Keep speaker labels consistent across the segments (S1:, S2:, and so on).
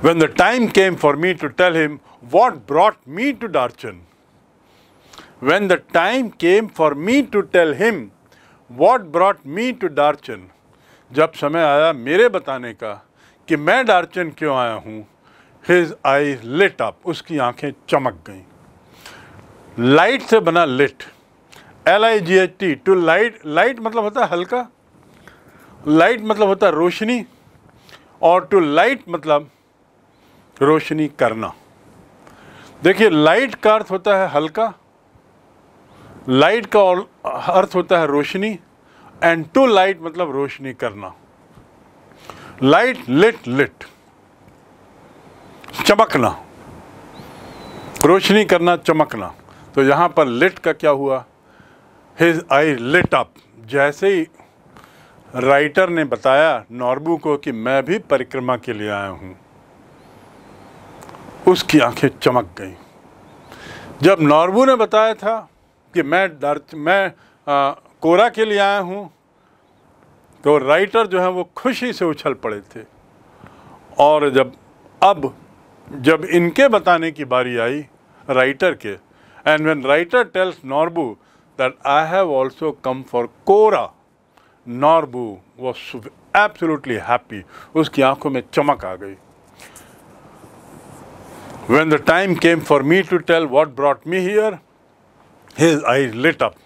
S1: when the time came for me to tell him what brought me to Darchan, when the time came for me to tell him what brought me to Darchan, जब समय आया मेरे बताने का कि मैं डार्चन क्यों आया हूँ his eyes lit up उसकी आंखें चमक गईं light से बना lit l i g h t to light light मतलब होता है हल्का light मतलब होता है रोशनी और टू लाइट मतलब रोशनी करना देखिए लाइट का अर्थ होता है हल्का लाइट का अर्थ होता है रोशनी एंड टू लाइट मतलब रोशनी करना लाइट लिट लिट चमकना रोशनी करना चमकना तो यहाँ पर लिट का क्या हुआ हिज आई लिट अप जैसे ही राइटर ने बताया नॉर्बू को कि मैं भी परिक्रमा के लिए आया हूँ उसकी आंखें चमक गईं जब नॉर्बू ने बताया था कि मैं डर मैं आ, कोरा के लिए आया हूँ तो राइटर जो है वो खुशी से उछल पड़े थे और जब अब जब इनके बताने की बारी आई राइटर के and when writer tells Norbu that I have also come for kora Norbu वो एब्सोल्युटली हैप्पी उसकी आंखों में चमक आ गई When the time came for me to tell what brought me here, his eyes lit up.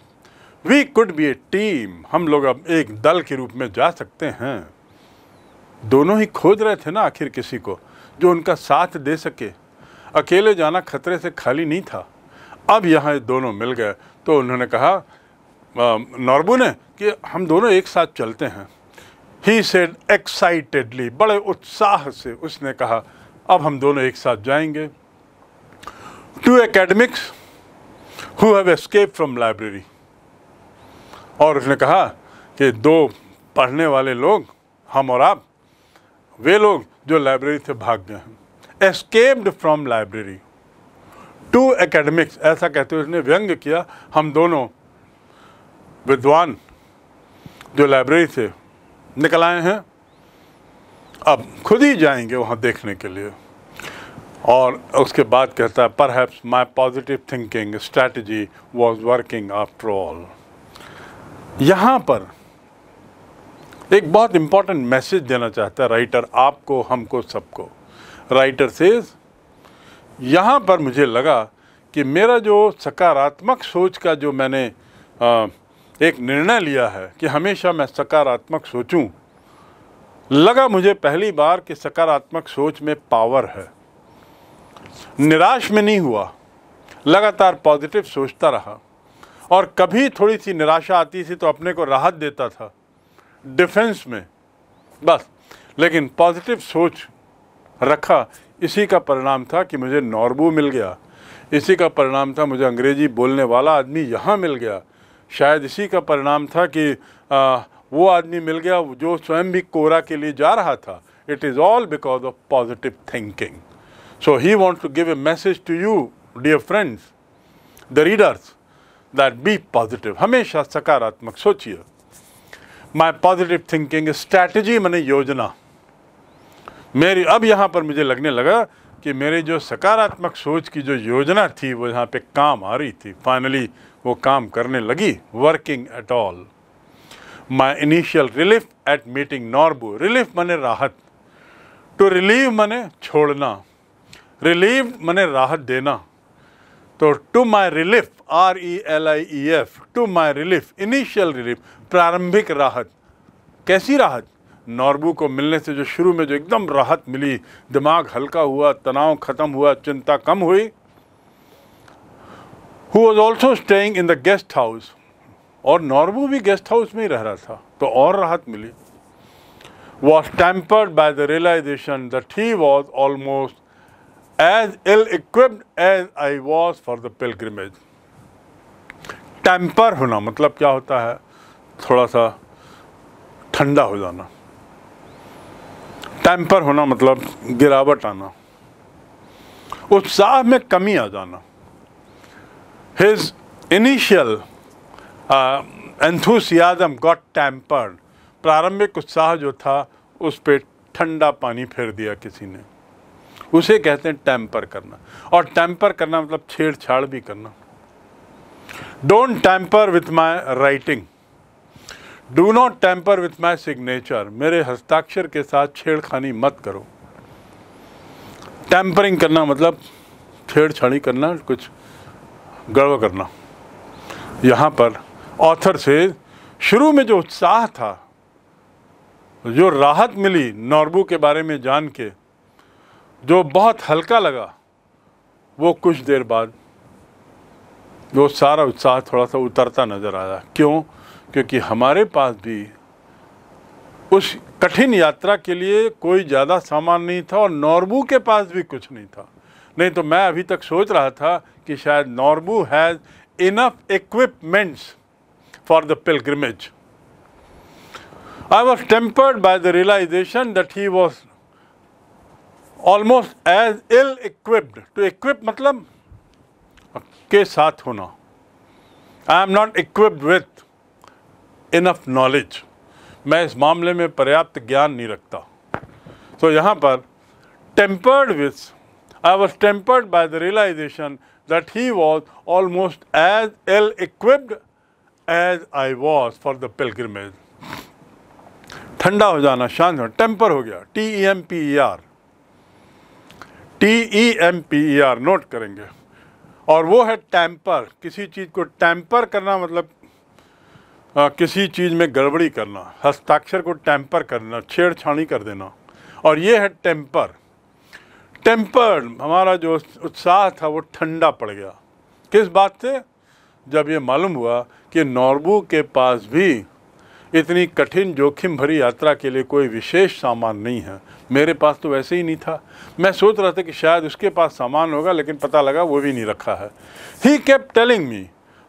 S1: We could be a team. हम लोग अब एक दल के रूप में जा सकते हैं दोनों ही खोज रहे थे ना आखिर किसी को जो उनका साथ दे सके अकेले जाना खतरे से खाली नहीं था अब यहाँ दोनों मिल गए तो उन्होंने कहा नॉर्बू ने कि हम दोनों एक साथ चलते हैं ही सेड एक्साइटेडली बड़े उत्साह से उसने कहा अब हम दोनों एक साथ जाएंगे to academics who have escape from library और उसने कहा कि दो पढ़ने वाले लोग हम और आप वे लोग जो लाइब्रेरी से भाग गए हैं escaped from library to academics ऐसा कहते हुए उसने व्यंग किया हम दोनों विद्वान जो लाइब्रेरी से निकल आए हैं अब खुद ही जाएंगे वहाँ देखने के लिए और उसके बाद कहता है पर perhaps my positive thinking strategy was working after all यहाँ पर एक बहुत इम्पॉर्टेंट मैसेज देना चाहता है राइटर आपको हमको सबको राइटर से यहाँ पर मुझे लगा कि मेरा जो सकारात्मक सोच का जो मैंने आ, एक निर्णय लिया है कि हमेशा मैं सकारात्मक सोचूं लगा मुझे पहली बार कि सकारात्मक सोच में पावर है निराश में नहीं हुआ लगातार पॉजिटिव सोचता रहा और कभी थोड़ी सी निराशा आती थी तो अपने को राहत देता था डिफेंस में बस लेकिन पॉजिटिव सोच रखा इसी का परिणाम था कि मुझे नॉर्बू मिल गया इसी का परिणाम था मुझे अंग्रेज़ी बोलने वाला आदमी यहाँ मिल गया शायद इसी का परिणाम था कि आ, वो आदमी मिल गया जो स्वयं भी कोरा के लिए जा रहा था it is all because of positive thinking so he wants to give a message to you dear friends the readers that be positive हमेशा सकारात्मक सोचिए माई पॉजिटिव थिंकिंग स्ट्रैटेजी मैंने योजना मेरी अब यहाँ पर मुझे लगने लगा कि मेरे जो सकारात्मक सोच की जो योजना थी वो यहाँ पे काम आ रही थी फाइनली वो काम करने लगी working at all my initial relief at meeting Norbu. Relief मने rahat To relieve मने chhodna Relieved मने rahat dena तो to my relief r e l i e f to my relief initial relief prarambhik rahat kaisi rahat Norbu को मिलने से जो शुरू में जो एकदम राहत मिली दिमाग हल्का हुआ तनाव खत्म हुआ चिंता कम हुई who was also staying in the guest house और नॉर्मो भी गेस्ट हाउस में ही रह रहा था तो और राहत मिली was tempered by the realisation that he was almost as ill equipped as I was for the pilgrimage. Temper होना मतलब क्या होता है थोड़ा सा ठंडा हो जाना टेम्पर होना मतलब गिरावट आना उत्साह में कमी आ जाना his initial enthusiasm got tampered प्रारंभिक उत्साह जो था उस पर ठंडा पानी फेर दिया किसी ने उसे कहते हैं टैम्पर करना और टैम्पर करना मतलब छेड़छाड़ भी करना don't tamper with my writing do not tamper with my signature मेरे हस्ताक्षर के साथ छेड़खानी मत करो टैम्परिंग करना मतलब छेड़छाड़ी करना कुछ गड़बड़ करना यहाँ पर ऑथर से शुरू में जो उत्साह था जो राहत मिली नॉर्बू के बारे में जान के जो बहुत हल्का लगा वो कुछ देर बाद वो सारा उत्साह थोड़ा सा उतरता नज़र आया क्यों क्योंकि हमारे पास भी उस कठिन यात्रा के लिए कोई ज़्यादा सामान नहीं था और नॉर्बू के पास भी कुछ नहीं था नहीं तो मैं अभी तक सोच रहा था कि शायद Norbu has enough equipments for the pilgrimage. I was tempered by the realization that he was almost as ill equipped. To equip मतलब के साथ होना. I am not equipped with enough knowledge. मैं इस मामले में पर्याप्त ज्ञान नहीं रखता. So यहाँ पर tempered with, I was tempered by the realization that he was almost as ill equipped as I was for the pilgrimage ठंडा हो जाना शांत होना टेम्पर हो गया T E M P E R T E M P E R note करेंगे और वो है टैम्पर किसी चीज़ को टैम्पर करना मतलब आ, किसी चीज़ में गड़बड़ी करना हस्ताक्षर को टैम्पर करना छेड़छाड़ी कर देना और ये है टेम्पर टेम्पर हमारा जो उत्साह था वो ठंडा पड़ गया किस बात से जब ये मालूम हुआ कि नॉर्बू के पास भी इतनी कठिन जोखिम भरी यात्रा के लिए कोई विशेष सामान नहीं है मेरे पास तो वैसे ही नहीं था मैं सोच रहा था कि शायद उसके पास सामान होगा लेकिन पता लगा वो भी नहीं रखा है he kept telling me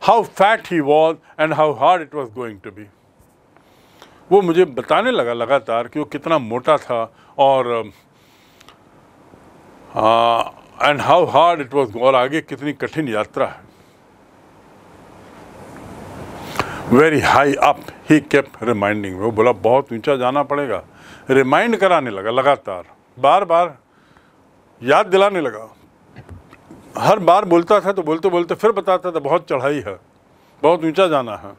S1: how fat he was and how hard it was going to be वो मुझे बताने लगा लगातार कि वो कितना मोटा था और and how hard it was और आगे कितनी कठिन यात्रा है very high up he kept reminding वो बोला बहुत ऊंचा जाना पड़ेगा रिमाइंड कराने लगा लगातार बार बार याद दिलाने लगा हर बार बोलता था तो बोलते बोलते फिर बताता था बहुत चढ़ाई है बहुत ऊंचा जाना है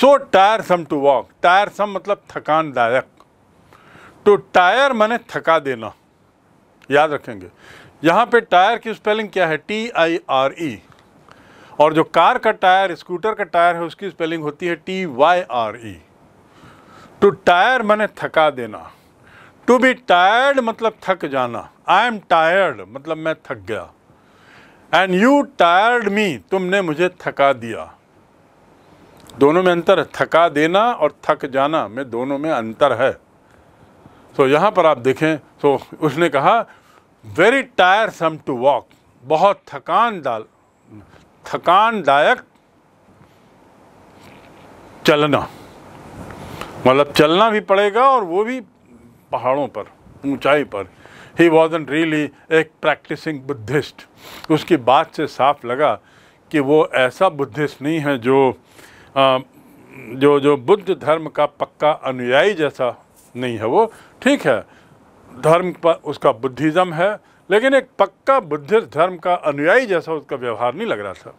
S1: so tiresome to walk tiresome मतलब थकानदायक तो टायर मैंने थका देना याद रखेंगे यहाँ पे टायर की स्पेलिंग क्या है टी आई आर ई और जो कार का टायर स्कूटर का टायर है उसकी स्पेलिंग होती है T Y R E to tyre मैंने थका देना टू बी टायर्ड मतलब थक जाना आई एम टायर्ड मतलब मैं थक गया एंड यू टायर्ड मी तुमने मुझे थका दिया दोनों में अंतर है थका देना और थक जाना में दोनों में अंतर है तो so, यहाँ पर आप देखें तो so, उसने कहा very tiresome to walk बहुत थकान डाल थकानदायक चलना मतलब चलना भी पड़ेगा और वो भी पहाड़ों पर ऊंचाई पर ही वॉज एन रियली एक प्रैक्टिसिंग बुद्धिस्ट उसकी बात से साफ लगा कि वो ऐसा बुद्धिस्ट नहीं है जो आ, जो जो बुद्ध धर्म का पक्का अनुयायी जैसा नहीं है वो ठीक है धर्म पर उसका बुद्धिज़्म है लेकिन एक पक्का बुद्धिस्ट धर्म का अनुयायी जैसा उसका व्यवहार नहीं लग रहा था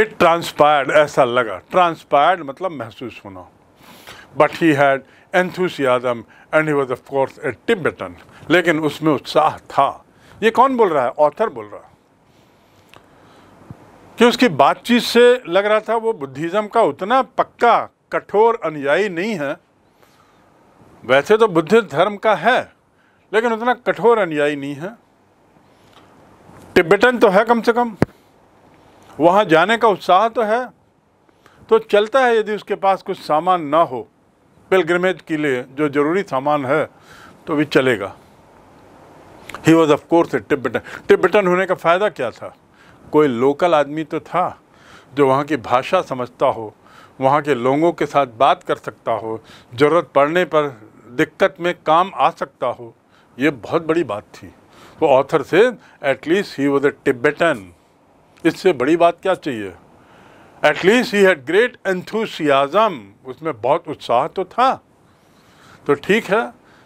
S1: इट ट्रांसपायर्ड ऐसा लगा ट्रांसपायर्ड मतलब महसूस होना but he had enthusiasm and he was of course a Tibetan लेकिन उसमें उत्साह था ये कौन बोल रहा है ऑथर बोल रहा है कि उसकी बातचीत से लग रहा था वो बुद्धिज़्म का उतना पक्का कठोर अनुयायी नहीं है वैसे तो बुद्धिस्ट धर्म का है लेकिन उतना कठोर अनुयायी नहीं है टिब्बटन तो है कम से कम वहाँ जाने का उत्साह तो है तो चलता है यदि उसके पास कुछ सामान ना हो पिलग्रमेज के लिए जो ज़रूरी सामान है तो भी चलेगा ही वॉज़ ऑफकोर्स ए टिबन टिब्बटन होने का फ़ायदा क्या था कोई लोकल आदमी तो था जो वहाँ की भाषा समझता हो वहाँ के लोगों के साथ बात कर सकता हो ज़रूरत पड़ने पर दिक्कत में काम आ सकता हो ये बहुत बड़ी बात थी वो तो ऑथर से at least he was a Tibetan इससे बड़ी बात क्या चाहिए at least he had great enthusiasm उसमें बहुत उत्साह तो था तो ठीक है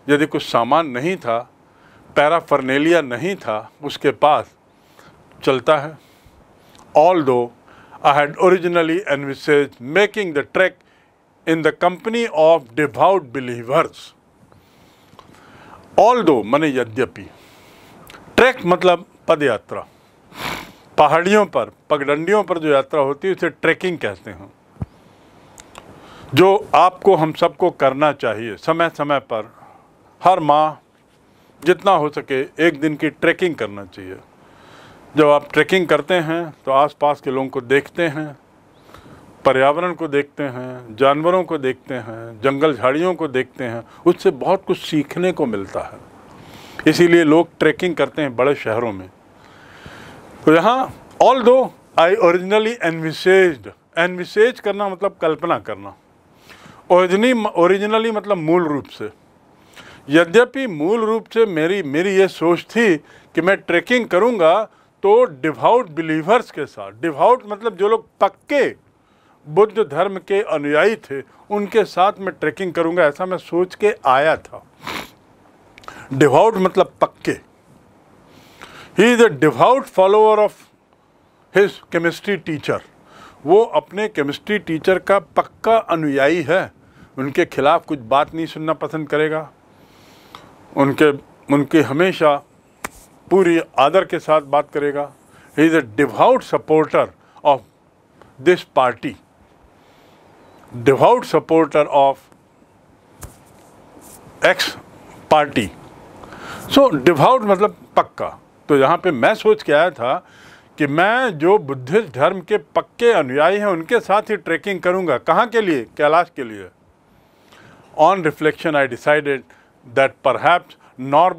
S1: यदि कुछ सामान नहीं था पैराफर्नेलिया नहीं था उसके पास चलता है although I had originally envisage making the track in the company of devout believers although मने यद्यपि ट्रैक मतलब पद यात्रा पहाड़ियों पर पगडंडियों पर जो यात्रा होती है उसे ट्रैकिंग कहते हैं जो आपको हम सबको करना चाहिए समय समय पर हर माह जितना हो सके एक दिन की ट्रैकिंग करना चाहिए जब आप ट्रैकिंग करते हैं तो आसपास के लोगों को देखते हैं पर्यावरण को देखते हैं जानवरों को देखते हैं जंगल झाड़ियों को देखते हैं उससे बहुत कुछ सीखने को मिलता है इसीलिए लोग ट्रैकिंग करते हैं बड़े शहरों में तो यहाँ ऑल दो आई ओरिजिनली एनविसेज एनविसेज करना मतलब कल्पना करना ओरिजिनी ओरिजिनली मतलब मूल रूप से यद्यपि मूल रूप से मेरी मेरी ये सोच थी कि मैं ट्रैकिंग करूँगा तो डिवाउट बिलीवर्स के साथ डिवाउट मतलब जो लोग पक्के बुद्ध धर्म के अनुयायी थे उनके साथ मैं ट्रैकिंग करूंगा ऐसा मैं सोच के आया था डिवाउट मतलब पक्के ही is a devout follower of his chemistry teacher वो अपने केमिस्ट्री टीचर का पक्का अनुयायी है उनके खिलाफ कुछ बात नहीं सुनना पसंद करेगा उनके उनके हमेशा पूरी आदर के साथ बात करेगा ही is a devout supporter of this party devout supporter of X party so devout मतलब पक्का तो यहाँ पे मैं सोच के आया था कि मैं जो बुद्धिस्ट धर्म के पक्के अनुयायी हैं उनके साथ ही ट्रैकिंग करूँगा कहाँ के लिए कैलाश के लिए on reflection I decided that perhaps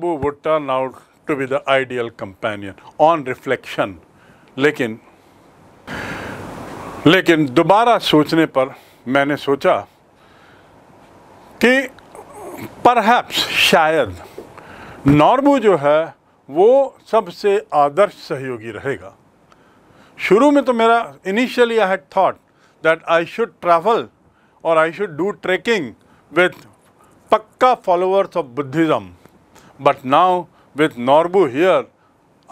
S1: would turn out to be the ideal companion on reflection लेकिन लेकिन दोबारा सोचने पर मैंने सोचा कि परहैप्स शायद नॉर्मू जो है वो सबसे आदर्श सहयोगी रहेगा शुरू में तो मेरा initially I had thought that I should travel और I should do trekking with पक्का followers of Buddhism but now with Norbu here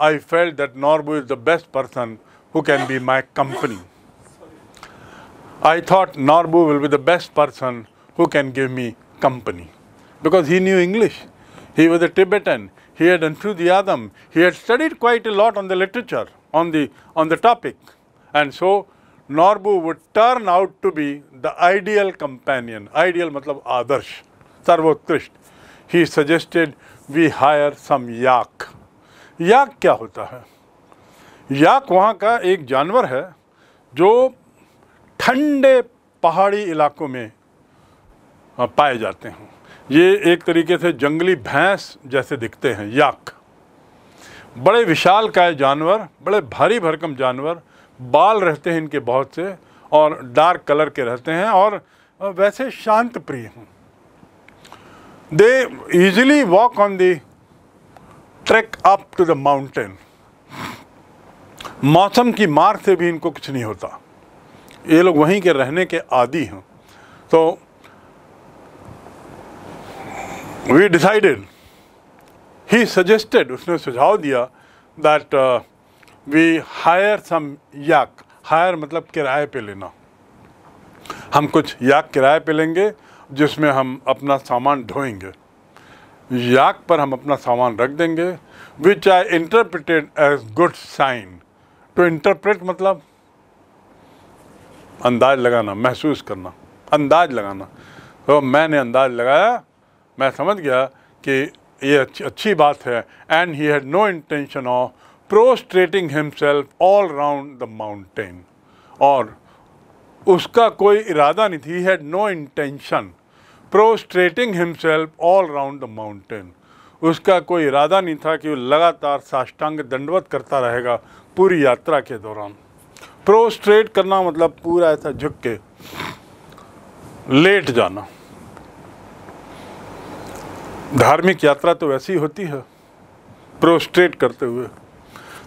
S1: I felt that Norbu is the best person who can be my company I thought Norbu will be the best person who can give me company because he knew English. He was a Tibetan. He had enthusiasm. He had studied quite a lot on the literature, on the, on the topic. And so Norbu would turn out to be the ideal companion. Ideal matlab adarsh, sarvotrisht. He suggested we hire some yak. Yak क्या होता है Yak वहाँ का एक जानवर है जो ठंडे पहाड़ी इलाकों में पाए जाते हैं ये एक तरीके से जंगली भैंस जैसे दिखते हैं याक बड़े विशाल काय जानवर बड़े भारी भरकम जानवर बाल रहते हैं इनके बहुत से और डार्क कलर के रहते हैं और वैसे शांत प्रिय हैं they easily walk on the track up to the mountain मौसम की मार से भी इनको कुछ नहीं होता ये लोग वहीं के रहने के आदि हैं तो वी डिसाइडेड ही सजेस्टेड उसने सुझाव दिया that we hire some yak hire मतलब किराए पे लेना हम कुछ याक किराए पे लेंगे जिसमें हम अपना सामान ढोएंगे याक पर हम अपना सामान रख देंगे which I interpreted as good sign to interpret मतलब अंदाज लगाना महसूस करना अंदाज लगाना तो मैंने अंदाज लगाया मैं समझ गया कि ये अच्छी अच्छी बात है and he had no intention of prostrating himself all round the mountain और उसका कोई इरादा नहीं थी had no intention prostrating himself all round the mountain उसका कोई इरादा नहीं था कि वो लगातार साष्टांग दंडवत करता रहेगा पूरी यात्रा के दौरान प्रोस्ट्रेट करना मतलब पूरा ऐसा झुक के लेट जाना धार्मिक यात्रा तो वैसी होती है प्रोस्ट्रेट करते हुए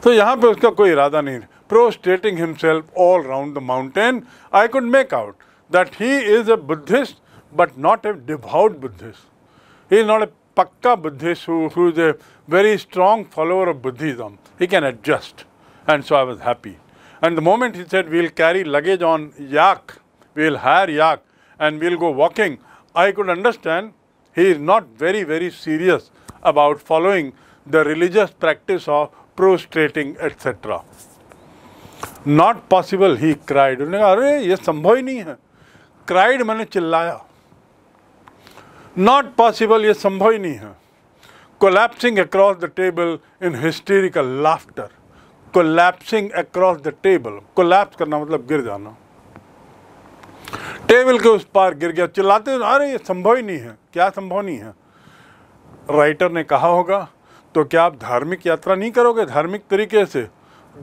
S1: तो यहाँ पे उसका कोई इरादा नहीं prostrating himself all round the mountain I could make out that he is a Buddhist but not a devout Buddhist he is not a पक्का Buddhist who is a very strong follower of Buddhism he can adjust and so I was happy And the moment he said, we'll carry luggage on yak, we'll hire yak and we'll go walking, I could understand he is not very, very serious about following the religious practice of prostrating, etc. Not possible! He cried. उन्होंने कहा अरे ये across the table in hysterical laughter. Collapsing across the table collapse करना मतलब गिर जाना table के उस पार गिर गया चिल्लाते अरे ये संभव ही नहीं है क्या संभव नहीं है राइटर ने कहा होगा तो क्या आप धार्मिक यात्रा नहीं करोगे धार्मिक तरीके से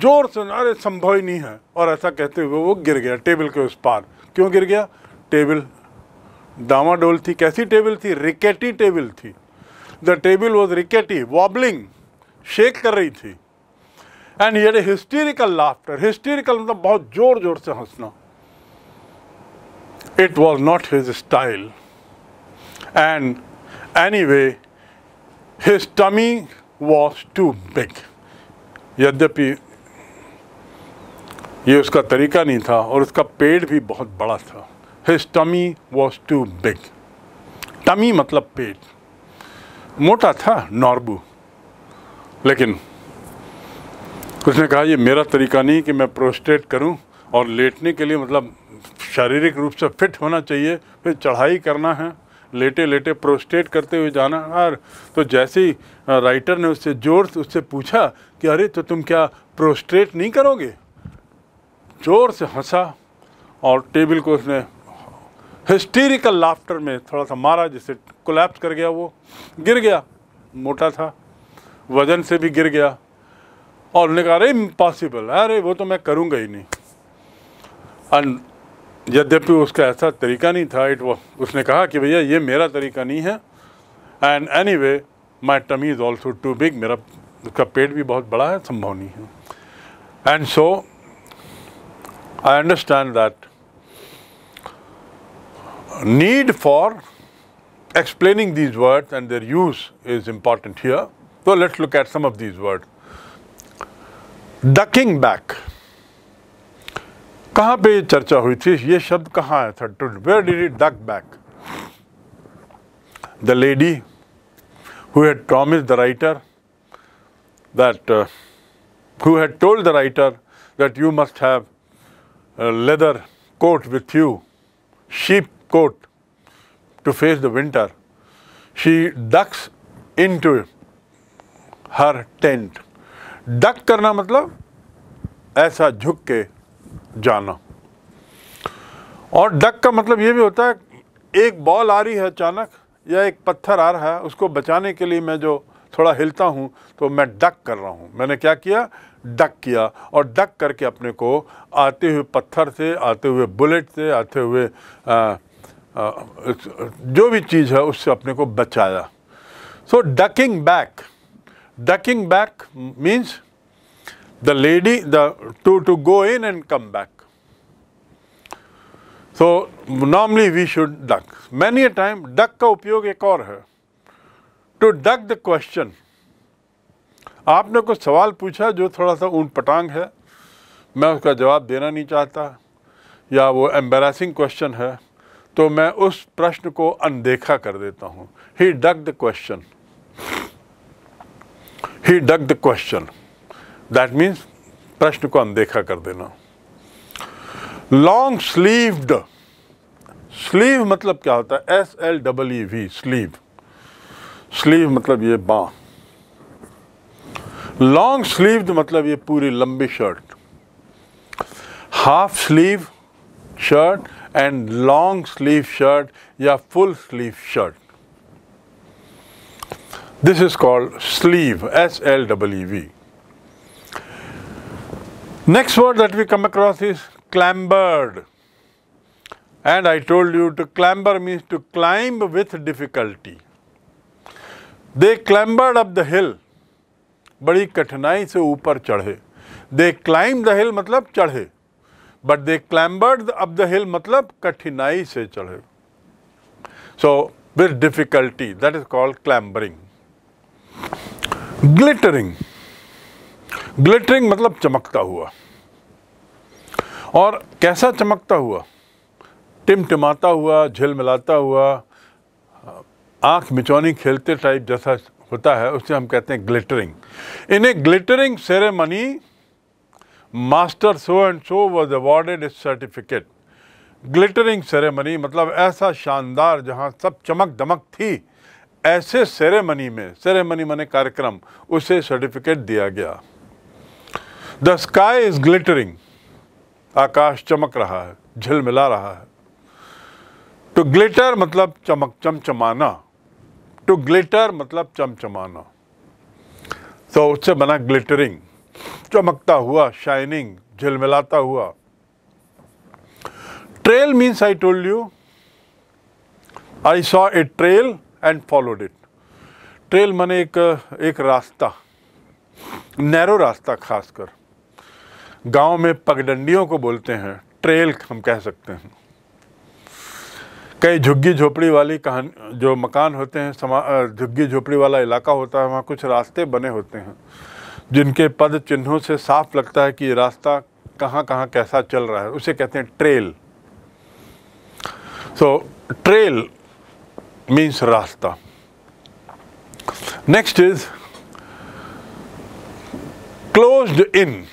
S1: जोर से अरे संभव ही नहीं है और ऐसा कहते हुए वो गिर गया टेबल के उस पार क्यों गिर गया टेबल डामाडोल थी कैसी टेबल थी रिकेटी टेबल थी the table was rickety wobbling shake कर रही थी एंड ये हिस्टोरिकल लाफ्टर हिस्टोरिकल मतलब बहुत जोर जोर से हंसना was not his style and anyway his tummy was too big यद्यपि ये उसका तरीका नहीं था और उसका पेट भी बहुत बड़ा था his tummy was too big tummy मतलब पेट मोटा था नॉर्बू लेकिन उसने कहा ये मेरा तरीका नहीं कि मैं प्रोस्टेट करूँ और लेटने के लिए मतलब शारीरिक रूप से फिट होना चाहिए फिर चढ़ाई करना है लेटे लेटे प्रोस्टेट करते हुए जाना और तो जैसे ही राइटर ने उससे जोर से उससे पूछा कि अरे तो तुम क्या प्रोस्ट्रेट नहीं करोगे जोर से हंसा और टेबल को उसने हिस्टेरिकल लाफ्टर में थोड़ा सा मारा जिससे कोलैप्स कर गया वो गिर गया मोटा था वज़न से भी गिर गया और उन्होंने कहा अरे इम्पॉसिबल है अरे वो तो मैं करूँगा ही नहीं एंड यद्यपि उसका ऐसा तरीका नहीं था इट वो उसने कहा कि भैया ये मेरा तरीका नहीं है and anyway my tummy is also too big मेरा उसका पेट भी बहुत बड़ा है संभव नहीं है and so I understand that need for explaining these words and their use is important here तो let's look at some of these words Ducking back, कहाँ पे चर्चा हुई थी ये शब्द कहाँ आया था to where that uh, who had told the writer that you must have a leather coat with you, sheep coat to face the winter, she ducks into her tent duck करना मतलब ऐसा झुक के जाना और डक का मतलब ये भी होता है एक बॉल आ रही है अचानक या एक पत्थर आ रहा है उसको बचाने के लिए मैं जो थोड़ा हिलता हूँ तो मैं डक कर रहा हूँ मैंने क्या किया डक किया और डक करके अपने को आते हुए पत्थर से आते हुए बुलेट से आते हुए आ, आ, जो भी चीज़ है उससे अपने को बचाया so ducking back Ducking back means the lady the to, to go in and come back. So normally we should duck. Many a time duck का उपयोग एक और है टू डक द क्वेश्चन आपने कुछ सवाल पूछा जो थोड़ा सा ऊन पटांग है मैं उसका जवाब देना नहीं चाहता या वो एम्बेसिंग क्वेश्चन है तो मैं उस प्रश्न को अनदेखा कर देता हूँ he duck the question he dug the question that means प्रश्न को अनदेखा कर देना लॉन्ग स्लीव्ड स्लीव मतलब क्या होता है S L double E V sleeve sleeve मतलब ये बाँ लॉन्ग स्लीव्ड मतलब ये पूरी लंबी shirt half sleeve shirt and long sleeve shirt या full sleeve shirt This is called sleeve, S l w v. Next word that we come across is clambered. And I told you to clamber means to climb with difficulty. They clambered up the hill. Badi kathnai se upar chadhe. They climbed the hill matlab chadhe. But they clambered up the hill matlab kathnai se chadhe. So, with difficulty, that is called clambering. Glittering glittering मतलब चमकता हुआ और कैसा चमकता हुआ टिमटिमाता हुआ झिलमिलाता हुआ आंख मिचौनी खेलते टाइप जैसा होता है उसे हम कहते हैं glittering in a glittering ceremony master so and so was awarded this certificate glittering ceremony मतलब ऐसा शानदार जहां सब चमक दमक थी ऐसे सेरेमनी में सेरेमनी माने कार्यक्रम उसे सर्टिफिकेट दिया गया द स्काई इज ग्लिटरिंग आकाश चमक रहा है झिलमिला रहा है टू ग्लिटर मतलब चमक चमचमाना टू ग्लिटर मतलब चमचमाना तो उससे बना ग्लिटरिंग चमकता हुआ शाइनिंग झिलमिलाता हुआ trail means I told you I saw a trail and followed it trail मैंने एक एक रास्ता नैरो रास्ता खासकर गांव में पगडंडियों को बोलते हैं ट्रेल हम कह सकते हैं कई झुग्गी झोपड़ी वाली कहानी जो मकान होते हैं समा झुग्गी झोपड़ी वाला इलाका होता है वहाँ कुछ रास्ते बने होते हैं जिनके पद चिन्हों से साफ लगता है कि ये रास्ता कहाँ कहाँ कैसा चल रहा है उसे कहते हैं trail so so, trail means Rasta. Next is closed in.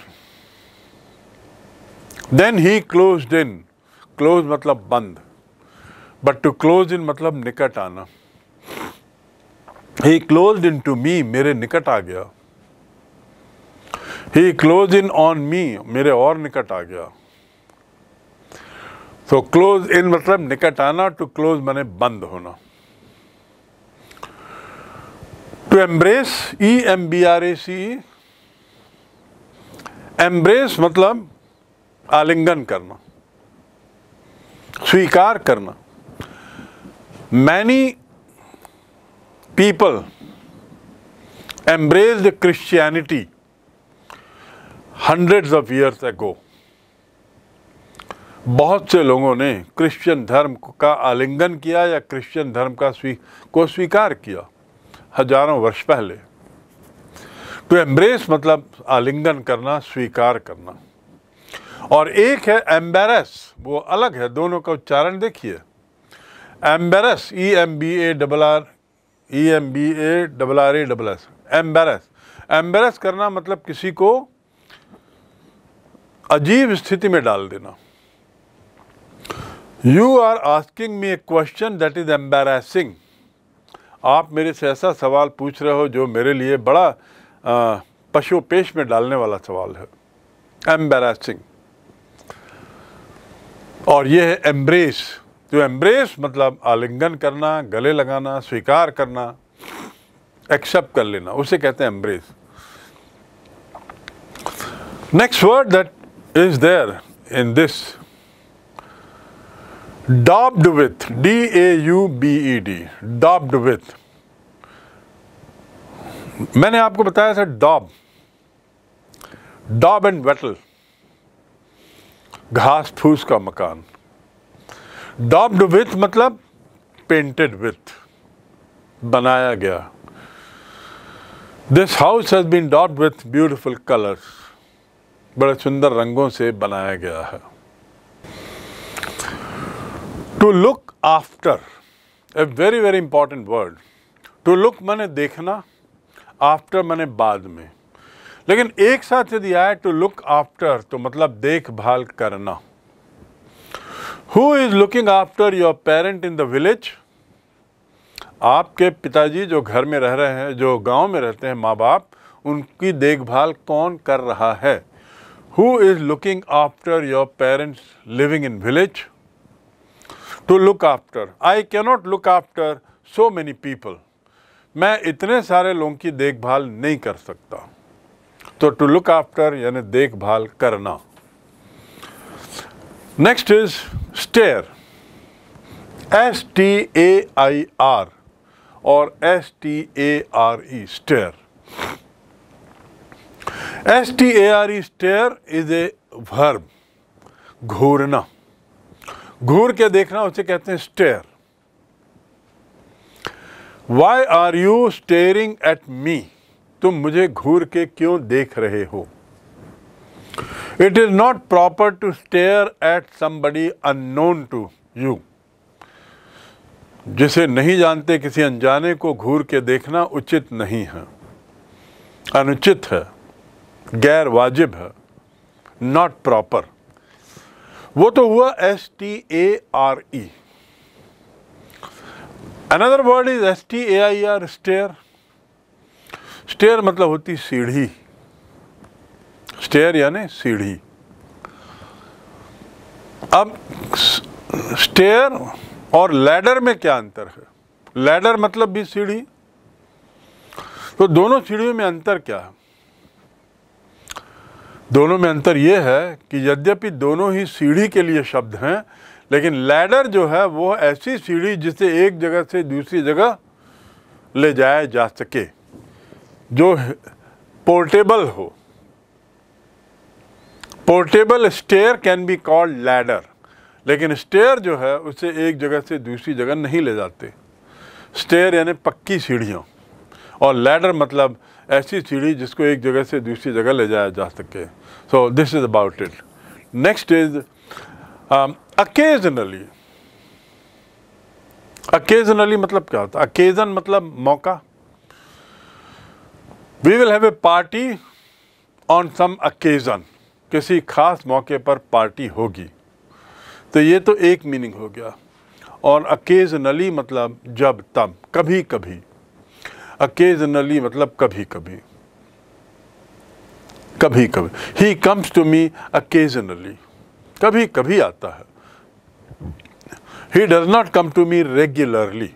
S1: Then he closed in. Close matlab band. But to close in matlab निकट आना. He closed into me. mere nikat uh gaya. He closed in on me, mere aur nikat uh gaya. So close in matlab निकट आना to close मैंने बंद होना To embrace, E M B R A C E, embrace मतलब आलिंगन करना स्वीकार करना many people embrace the Christianity hundreds of years go बहुत से लोगों ने क्रिश्चियन धर्म का आलिंगन किया या क्रिश्चियन धर्म का स्वी को स्वीकार किया हजारों वर्ष पहले टू तो एम्ब्रेस मतलब आलिंगन करना स्वीकार करना और एक है एम्बेरस वो अलग है दोनों का उच्चारण देखिए embarrass E M B A double R E M B A double R A double S embarrass embarrass करना मतलब किसी को अजीब स्थिति में डाल देना you are asking me a question that is embarrassing आप मेरे से ऐसा सवाल पूछ रहे हो जो मेरे लिए बड़ा पशु पेश में डालने वाला सवाल है एम्बेरासिंग और यह है एम्ब्रेस जो एम्ब्रेस मतलब आलिंगन करना गले लगाना स्वीकार करना एक्सेप्ट कर लेना उसे कहते हैं embrace next word that is there in this daubed with D A U B E D daubed with मैंने आपको बताया था डॉब डॉब एंड वेटल घास फूस का मकान डॉब्ड विथ मतलब पेंटेड विथ बनाया गया this house has been daubed with beautiful colours बड़े सुंदर रंगों से बनाया गया है to look after a very very important word to look मैंने देखना आफ्टर मैंने बाद में लेकिन एक साथ यदि आए टू लुक आफ्टर तो मतलब देखभाल करना who is looking after your parent in the village आपके पिताजी जो घर में रह रहे हैं जो गांव में रहते हैं माँ बाप उनकी देखभाल कौन कर रहा है who is looking after your parents living in village to look after I cannot look after so many people मैं इतने सारे लोगों की देखभाल नहीं कर सकता तो टू लुक आफ्टर यानी देखभाल करना next is stair S T A I R और S T A R E stare S T A R E stare is a verb घूरना घूर के देखना उसे कहते हैं stare why are you staring at me तुम मुझे घूर के क्यों देख रहे हो it is not proper to stare at somebody unknown to you जिसे नहीं जानते किसी अनजाने को घूर के देखना उचित नहीं है अनुचित है गैर वाजिब है नॉट प्रॉपर वो तो हुआ S T A R E another word is S T A I R stair stair मतलब होती सीढ़ी स्टेयर यानी सीढ़ी अब स्टेयर और लैडर में क्या अंतर है लैडर मतलब भी सीढ़ी तो दोनों सीढ़ियों में अंतर क्या है दोनों में अंतर यह है कि यद्यपि दोनों ही सीढ़ी के लिए शब्द हैं लेकिन लैडर जो है वो ऐसी सीढ़ी जिसे एक जगह से दूसरी जगह ले जाया जा सके जो पोर्टेबल हो portable stair can be called ladder लेकिन स्टेयर जो है उसे एक जगह से दूसरी जगह नहीं ले जाते स्टेयर यानी पक्की सीढ़ियों और लैडर मतलब ऐसी सीढ़ी जिसको एक जगह से दूसरी जगह ले जाया जा सके so this is about it next is occasionally occasionally मतलब क्या होता है अकेजन मतलब मौका we will have a party on some occasion किसी खास मौके पर पार्टी होगी तो ये तो एक मीनिंग हो गया और अकेजनली मतलब जब तब कभी कभी अकेजनली मतलब कभी कभी कभी कभी he comes to me occasionally कभी कभी आता है he does not come to me regularly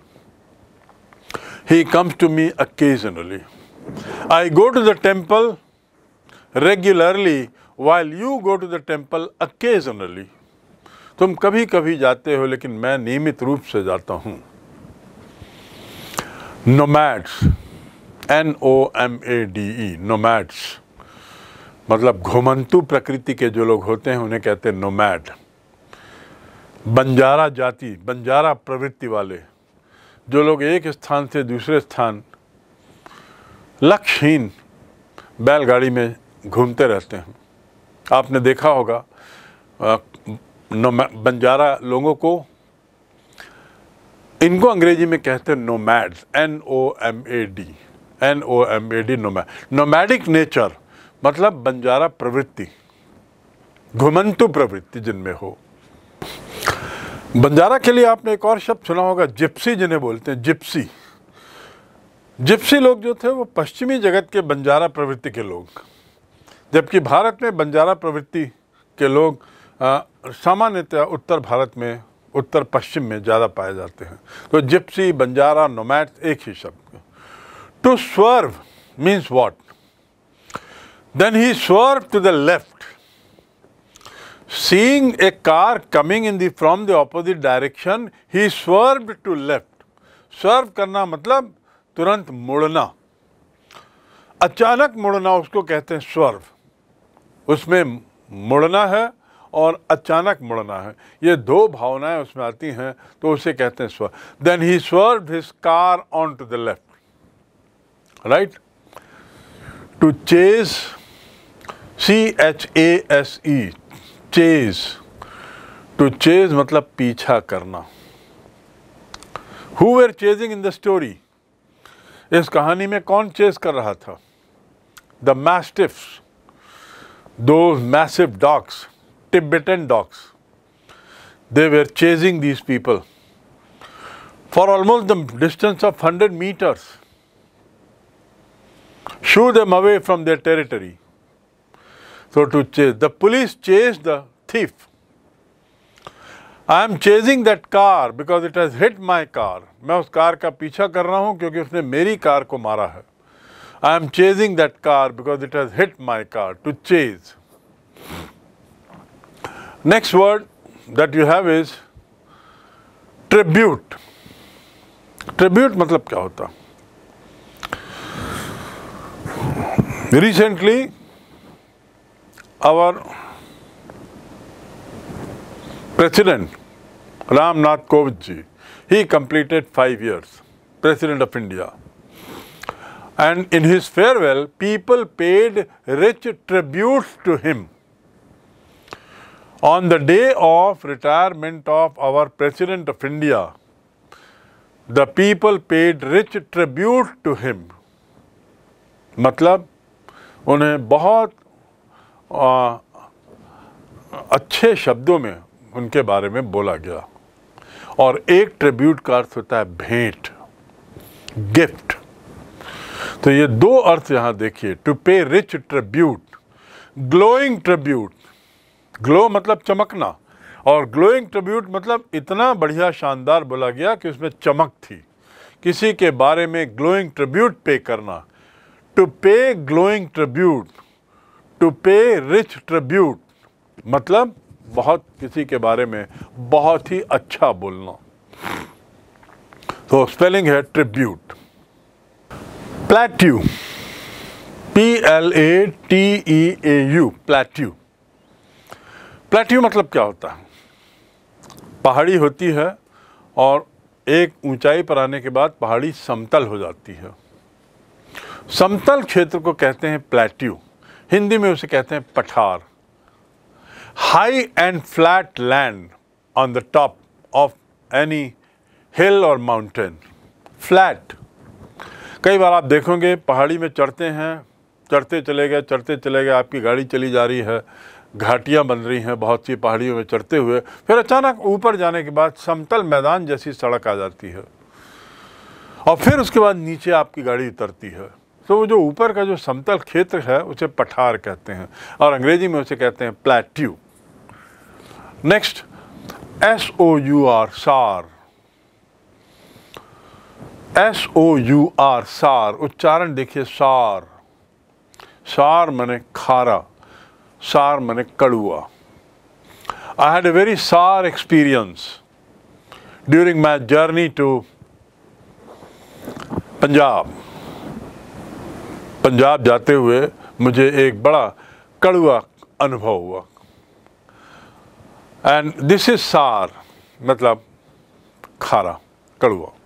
S1: he comes to me occasionally I go to the temple regularly while you go to the temple occasionally तुम कभी कभी जाते हो लेकिन मैं नियमित रूप से जाता हूँ nomads N O M A D E nomads मतलब घुमंतु प्रकृति के जो लोग होते हैं उन्हें कहते हैं नोमैड बंजारा जाति बंजारा प्रवृत्ति वाले जो लोग एक स्थान से दूसरे स्थान लक्षहीन बैलगाड़ी में घूमते रहते हैं आपने देखा होगा बंजारा लोगों को इनको अंग्रेजी में कहते हैं nomads N O M A D N O M A D nomad nomadic nature मतलब बंजारा प्रवृत्ति घुमंतु प्रवृत्ति जिनमें हो बंजारा के लिए आपने एक और शब्द सुना होगा जिप्सी जिन्हें बोलते हैं जिप्सी जिप्सी लोग जो थे वो पश्चिमी जगत के बंजारा प्रवृत्ति के लोग जबकि भारत में बंजारा प्रवृत्ति के लोग सामान्यतः उत्तर भारत में उत्तर पश्चिम में ज़्यादा पाए जाते हैं तो जिप्सी बंजारा नोमैट एक ही शब्द to swerve means what then he swerve to the left seeing a car coming in the from the opposite direction he swerve to left swerve करना मतलब तुरंत मुड़ना अचानक मुड़ना उसको कहते हैं स्वर्व उसमें मुड़ना है और अचानक मुड़ना है ये दो भावनाएं उसमें आती हैं तो उसे कहते हैं swerve then he swerve his car on to the left right to chase C H A S E chase to chase मतलब पीछा करना who were chasing in the story इस कहानी में कौन चेज कर रहा था द मैस्टिफ्स दो massive dogs Tibetan dogs. They were chasing these people for almost the distance of 100 meters. Shoo them away from their territory. So to chase, the police chased the thief. I am chasing that car because it has hit my car. मैं उस car का पीछा कर रहा हूँ क्योंकि उसने मेरी कार को मारा Next word that you have is Tribute tribute मतलब क्या Recently, our president Ram Nath Kovind ji he completed five years, President of India. And in his farewell, people paid rich tributes to him. On the day of retirement of our President of India, the people paid rich tribute to him. मतलब उन्हें बहुत आ, अच्छे शब्दों में उनके बारे में बोला गया और एक ट्रिब्यूट का अर्थ होता है भेंट गिफ्ट तो ये दो अर्थ यहाँ देखिए to pay rich tribute glowing tribute glow मतलब चमकना और ग्लोइंग ट्रिब्यूट मतलब इतना बढ़िया शानदार बोला गया कि उसमें चमक थी किसी के बारे में ग्लोइंग ट्रिब्यूट पे करना to pay glowing tribute to pay rich tribute मतलब बहुत किसी के बारे में बहुत ही अच्छा बोलना तो स्पेलिंग है tribute plateau P L A T E e A U plateau plateau मतलब क्या होता है पहाड़ी होती है और एक ऊंचाई पर आने के बाद पहाड़ी समतल हो जाती है समतल क्षेत्र को कहते हैं प्लेट्यू हिंदी में उसे कहते हैं पठार high and flat land on the top of any hill और माउंटेन फ्लैट कई बार आप देखोगे पहाड़ी में चढ़ते हैं चढ़ते चले गए चढ़ते चले गए आपकी गाड़ी चली जा रही है घाटियाँ बन रही हैं बहुत सी पहाड़ियों में चढ़ते हुए फिर अचानक ऊपर जाने के बाद समतल मैदान जैसी सड़क आ जाती है और फिर उसके बाद नीचे आपकी गाड़ी उतरती है तो वो जो ऊपर का जो समतल क्षेत्र है उसे पठार कहते हैं और अंग्रेजी में उसे कहते हैं plateau next S O U R sour S O U R sour उच्चारण देखिए सार सार मने खारा सार मैंने कड़ुआ I had a very sour experience during my journey to Punjab Punjab जाते हुए मुझे एक बड़ा कड़ुआ अनुभव हुआ एंड दिस इज सार मतलब खारा कड़ुआ